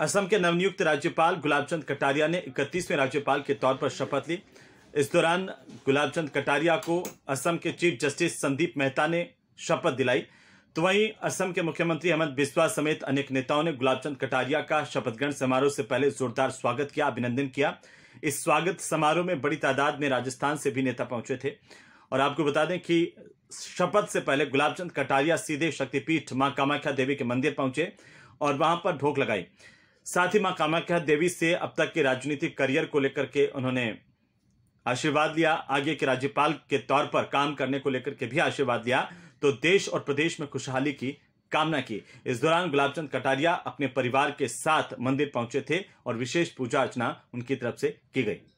असम के नवनियुक्त राज्यपाल गुलाबचंद कटारिया ने इकतीसवें राज्यपाल के तौर पर शपथ ली इस दौरान गुलाबचंद कटारिया को असम के चीफ जस्टिस संदीप मेहता ने शपथ दिलाई तो वहीं असम के मुख्यमंत्री हेमंत बिस्वा समेत अनेक नेताओं ने गुलाबचंद कटारिया का शपथ ग्रहण समारोह से पहले जोरदार स्वागत किया अभिनंदन किया इस स्वागत समारोह में बड़ी तादाद में राजस्थान से भी नेता पहुंचे थे और आपको बता दें कि शपथ से पहले गुलाबचंद कटारिया सीधे शक्तिपीठ मां कामाख्या देवी के मंदिर पहुंचे और वहां पर ढोक लगाई साथ ही मां कामाख्या देवी से अब तक के राजनीतिक करियर को लेकर के उन्होंने आशीर्वाद लिया आगे के राज्यपाल के तौर पर काम करने को लेकर के भी आशीर्वाद लिया तो देश और प्रदेश में खुशहाली की कामना की इस दौरान गुलाबचंद कटारिया अपने परिवार के साथ मंदिर पहुंचे थे और विशेष पूजा अर्चना उनकी तरफ से की गई